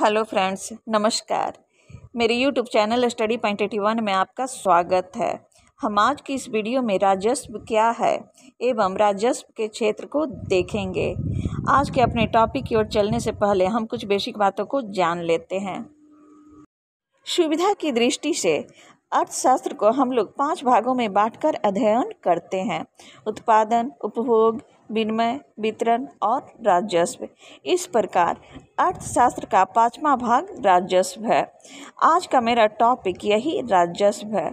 hello friends नमस्कार मेरे YouTube channel study point eighty one में आपका स्वागत है हम आज की इस वीडियो में राजस्व क्या है एवं राजस्व के क्षेत्र को देखेंगे आज के अपने टॉपिक की ओर चलने से पहले हम कुछ बेसिक बातों को जान लेते हैं सुविधा की दृष्टि से अर्थशास्त्र को हम लोग पांच भागों में बांटकर अध्ययन करते हैं उत्पादन उपभोग विनिमय वितरण और राजस्व इस प्रकार अर्थशास्त्र का पांचवा भाग राजस्व है आज का मेरा टॉपिक यही राजस्व है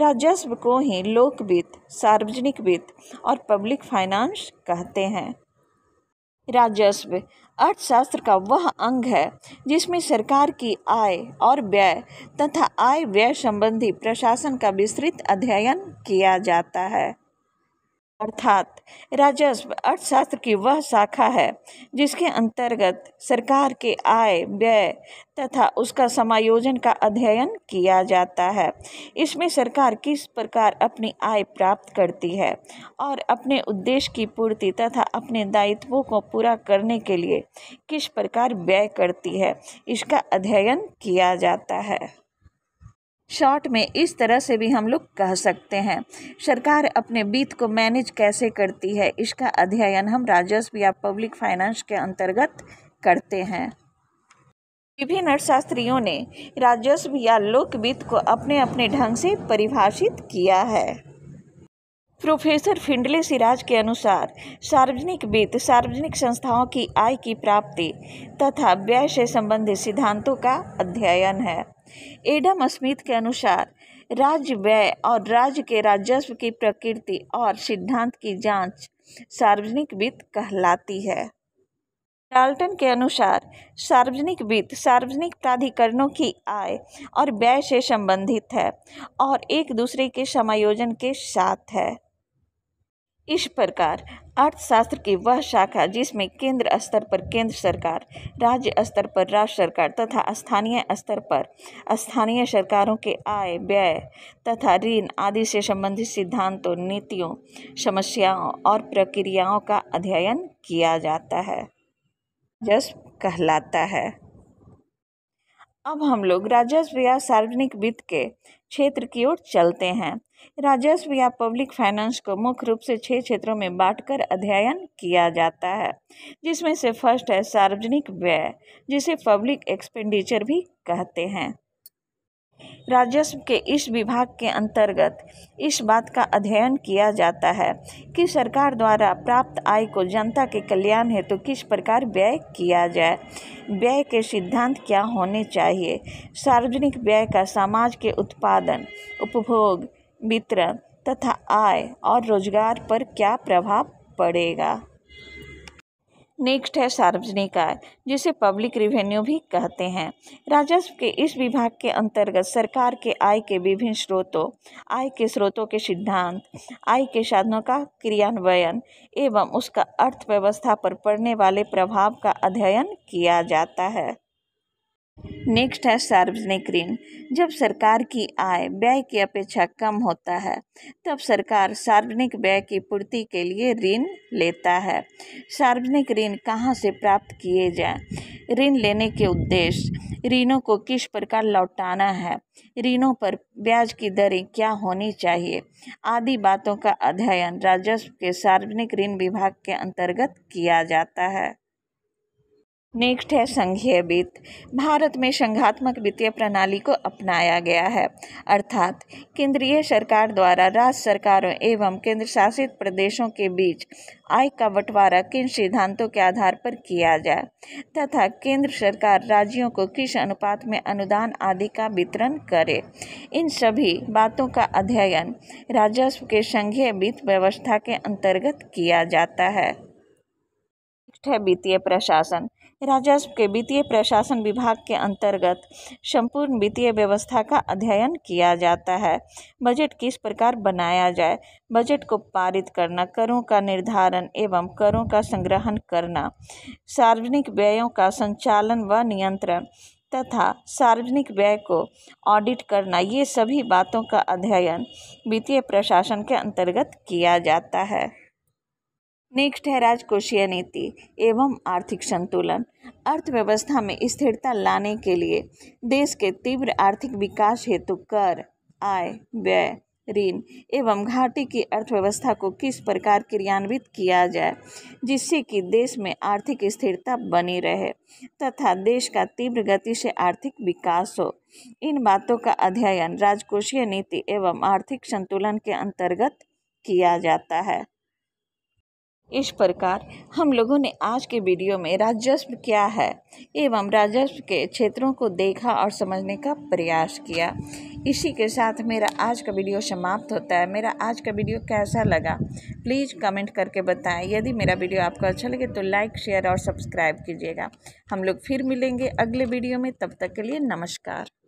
राजस्व को ही लोक वित्त सार्वजनिक वित्त और पब्लिक फाइनेंस कहते हैं राजस्व अर्थशास्त्र का वह अंग है जिसमें सरकार की आय और व्यय तथा आय व्यय संबंधी प्रशासन का विस्तृत अध्ययन किया जाता है अर्थात राजस्व अर्थशास्त्र की वह शाखा है जिसके अंतर्गत सरकार के आय व्यय तथा उसका समायोजन का अध्ययन किया जाता है इसमें सरकार किस प्रकार अपनी आय प्राप्त करती है और अपने उद्देश्य की पूर्ति तथा अपने दायित्वों को पूरा करने के लिए किस प्रकार व्यय करती है इसका अध्ययन किया जाता है शॉर्ट में इस तरह से भी हम लोग कह सकते हैं सरकार अपने वित्त को मैनेज कैसे करती है इसका अध्ययन हम राजस्व या पब्लिक फाइनेंस के अंतर्गत करते हैं विभिन्न अर्थशास्त्रियों ने राजस्व या लोक वित्त को अपने अपने ढंग से परिभाषित किया है प्रोफेसर फिंडले सिराज के अनुसार सार्वजनिक वित्त सार्वजनिक संस्थाओं की आय की प्राप्ति तथा व्यय से संबंधित सिद्धांतों का अध्ययन है एडम स्मिथ के अनुसार राज्य व्यय और राज्य के राजस्व की प्रकृति और सिद्धांत की जांच सार्वजनिक वित्त कहलाती है डाल्टन के अनुसार सार्वजनिक वित्त सार्वजनिक प्राधिकरणों की आय और व्यय से संबंधित है और एक दूसरे के समायोजन के साथ है इस प्रकार अर्थशास्त्र की वह शाखा जिसमें केंद्र स्तर पर केंद्र सरकार राज्य स्तर पर राज्य सरकार तथा स्थानीय स्तर पर स्थानीय सरकारों के आय व्यय तथा ऋण आदि से संबंधित सिद्धांतों नीतियों समस्याओं और प्रक्रियाओं का अध्ययन किया जाता है जस कहलाता है अब हम लोग राजस्व या सार्वजनिक वित्त के क्षेत्र की ओर चलते हैं राजस्व या पब्लिक फाइनेंस को मुख्य रूप से छः क्षेत्रों में बांटकर अध्ययन किया जाता है जिसमें से फर्स्ट है सार्वजनिक व्यय जिसे पब्लिक एक्सपेंडिचर भी कहते हैं राजस्व के इस विभाग के अंतर्गत इस बात का अध्ययन किया जाता है कि सरकार द्वारा प्राप्त आय को जनता के कल्याण हेतु तो किस प्रकार व्यय किया जाए व्यय के सिद्धांत क्या होने चाहिए सार्वजनिक व्यय का समाज के उत्पादन उपभोग वितरण तथा आय और रोजगार पर क्या प्रभाव पड़ेगा नेक्स्ट है सार्वजनिक आय जिसे पब्लिक रिवेन्यू भी कहते हैं राजस्व के इस विभाग के अंतर्गत सरकार के आय के विभिन्न स्रोतों आय के स्रोतों के सिद्धांत आय के साधनों का क्रियान्वयन एवं उसका अर्थव्यवस्था पर पड़ने वाले प्रभाव का अध्ययन किया जाता है नेक्स्ट है सार्वजनिक ऋण जब सरकार की आय व्यय की अपेक्षा कम होता है तब सरकार सार्वजनिक व्यय की पूर्ति के लिए ऋण लेता है सार्वजनिक ऋण कहाँ से प्राप्त किए जाए ऋण लेने के उद्देश्य ऋणों को किस प्रकार लौटाना है ऋणों पर ब्याज की दरें क्या होनी चाहिए आदि बातों का अध्ययन राजस्व के सार्वजनिक ऋण विभाग के अंतर्गत किया जाता है नेक्स्ट है संघीय वित्त भारत में संघात्मक वित्तीय प्रणाली को अपनाया गया है अर्थात केंद्रीय सरकार द्वारा राज्य सरकारों एवं केंद्र शासित प्रदेशों के बीच आय का बंटवारा किन सिद्धांतों के आधार पर किया जाए तथा केंद्र सरकार राज्यों को किस अनुपात में अनुदान आदि का वितरण करे इन सभी बातों का अध्ययन राजस्व के संघीय वित्त व्यवस्था के अंतर्गत किया जाता है नेक्स्ट है वित्तीय प्रशासन राजस्व के वित्तीय प्रशासन विभाग के अंतर्गत संपूर्ण वित्तीय व्यवस्था का अध्ययन किया जाता है बजट किस प्रकार बनाया जाए बजट को पारित करना करों का निर्धारण एवं करों का संग्रहण करना सार्वजनिक व्ययों का संचालन व नियंत्रण तथा सार्वजनिक व्यय को ऑडिट करना ये सभी बातों का अध्ययन वित्तीय प्रशासन के अंतर्गत किया जाता है नेक्स्ट है राजकोषीय नीति एवं आर्थिक संतुलन अर्थव्यवस्था में स्थिरता लाने के लिए देश के तीव्र आर्थिक विकास हेतु कर आय व्यय ऋण एवं घाटी की अर्थव्यवस्था को किस प्रकार क्रियान्वित किया जाए जिससे कि देश में आर्थिक स्थिरता बनी रहे तथा देश का तीव्र गति से आर्थिक विकास हो इन बातों का अध्ययन राजकोषीय नीति एवं आर्थिक संतुलन के अंतर्गत किया जाता है इस प्रकार हम लोगों ने आज के वीडियो में राजस्व क्या है एवं राजस्व के क्षेत्रों को देखा और समझने का प्रयास किया इसी के साथ मेरा आज का वीडियो समाप्त होता है मेरा आज का वीडियो कैसा लगा प्लीज़ कमेंट करके बताएं यदि मेरा वीडियो आपको अच्छा लगे तो लाइक शेयर और सब्सक्राइब कीजिएगा हम लोग फिर मिलेंगे अगले वीडियो में तब तक के लिए नमस्कार